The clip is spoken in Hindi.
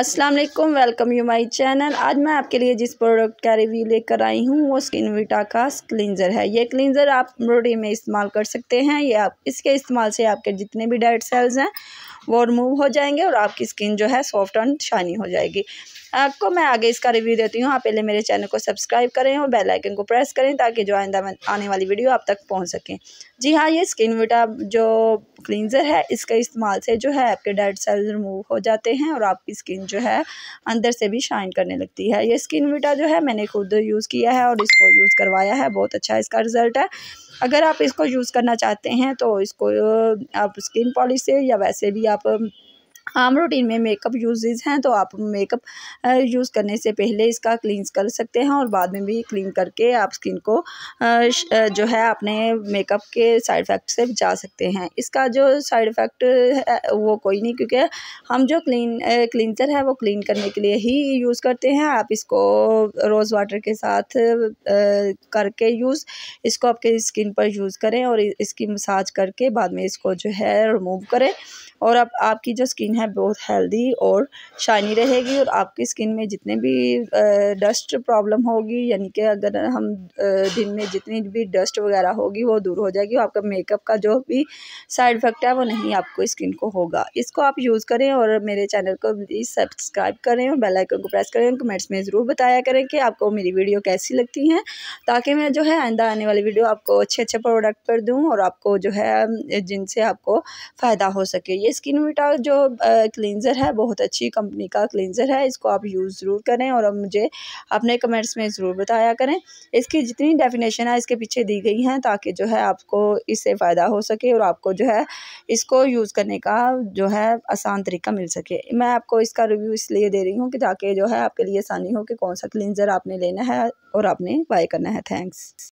अस्सलाम वालेकुम वेलकम यू माय चैनल आज मैं आपके लिए जिस प्रोडक्ट का रिव्यू लेकर आई हूँ वो स्किन विटा का क्लिनज़र है ये क्लिनज़र आप एम्ब्रॉयडरी में इस्तेमाल कर सकते हैं ये आप इसके इस्तेमाल से आपके जितने भी डेड सेल्स हैं वो रिमूव हो जाएंगे और आपकी स्किन जो है सॉफ्ट एंड शाइनी हो जाएगी आपको मैं आगे इसका रिव्यू देती हूँ आप पहले मेरे चैनल को सब्सक्राइब करें और बेल आइकन को प्रेस करें ताकि जो आइंदा आने वाली वीडियो आप तक पहुँच सकें जी हाँ ये स्किन विटा जो क्लिनज़र है इसके इस्तेमाल से जो है आपके डेड सेल्स रिमूव हो जाते हैं और आपकी स्किन जो है अंदर से भी शाइन करने लगती है ये स्किन विटा जो है मैंने खुद यूज़ किया है और इसको यूज़ करवाया है बहुत अच्छा इसका रिज़ल्ट है अगर आप इसको यूज़ करना चाहते हैं तो इसको आप स्किन पॉलिश से या वैसे भी आप आम रूटीन में मेकअप यूजेज़ हैं तो आप मेकअप यूज़ करने से पहले इसका क्लींस कर सकते हैं और बाद में भी क्लीन करके आप स्किन को जो है अपने मेकअप के साइड इफ़ेक्ट से बचा सकते हैं इसका जो साइड इफ़ेक्ट है वो कोई नहीं क्योंकि हम जो क्लीन क्लिनजर है वो क्लीन करने के लिए ही यूज़ करते हैं आप इसको रोज़ वाटर के साथ करके यूज़ इसको आपके स्किन पर यूज़ करें और इसकी मसाज करके बाद में इसको जो है रिमूव करें और अब आपकी जो स्किन स्किन है बहुत हेल्दी और शाइनी रहेगी और आपकी स्किन में जितने भी डस्ट प्रॉब्लम होगी यानी कि अगर हम दिन में जितनी भी डस्ट वगैरह होगी वो दूर हो जाएगी और आपका मेकअप का जो भी साइड इफ़ेक्ट है वो नहीं आपको स्किन को होगा इसको आप यूज़ करें और मेरे चैनल को प्लीज़ सब्सक्राइब करें और बेलाइकन को प्रेस करें कमेंट्स में ज़रूर बताया करें कि आपको मेरी वीडियो कैसी लगती हैं ताकि मैं जो है आइंदा आने वाली वीडियो आपको अच्छे अच्छे प्रोडक्ट पर दूँ और आपको जो है जिनसे आपको फ़ायदा हो सके ये स्किन विटा जो क्लिनज़र है बहुत अच्छी कंपनी का क्लिनज़र है इसको आप यूज़ ज़रूर करें और अब मुझे अपने कमेंट्स में ज़रूर बताया करें इसकी जितनी डेफिनेशन है इसके पीछे दी गई हैं ताकि जो है आपको इससे फ़ायदा हो सके और आपको जो है इसको यूज़ करने का जो है आसान तरीका मिल सके मैं आपको इसका रिव्यू इसलिए दे रही हूँ कि ताकि जो है आपके लिए आसानी हो कि कौन सा क्लिनज़र आपने लेना है और आपने बाय करना है थैंक्स